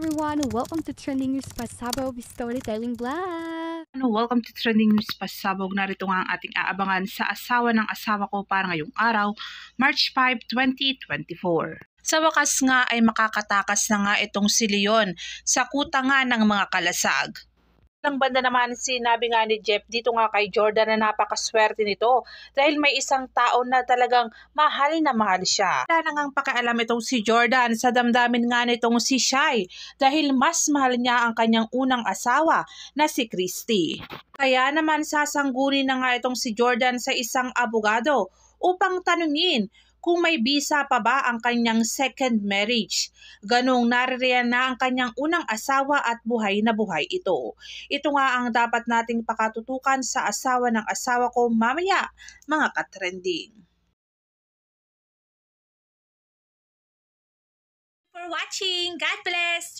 everyone! Welcome to Trending News Pasabog Storytelling Vlog! Ano, welcome to Trending News Pasabog. Narito nga ang ating aabangan sa asawa ng asawa ko para ngayong araw, March 5, 2024. Sa wakas nga ay makakatakas na nga itong si Leon sa kuta ng mga kalasag lang banda naman sinabi nga ni Jeff dito nga kay Jordan na napakaswerte nito dahil may isang tao na talagang mahal na mahal siya. Wala nang ngang pakaalam itong si Jordan sa damdamin nga nitong si Shai dahil mas mahal niya ang kanyang unang asawa na si Christy. Kaya naman sasangguni na nga itong si Jordan sa isang abogado upang tanungin kung may visa pa ba ang kanyang second marriage. Ganong naririyan na ang kanyang unang asawa at buhay na buhay ito. Ito nga ang dapat nating pakatutukan sa asawa ng asawa ko mamaya, mga katrending. For watching! God bless!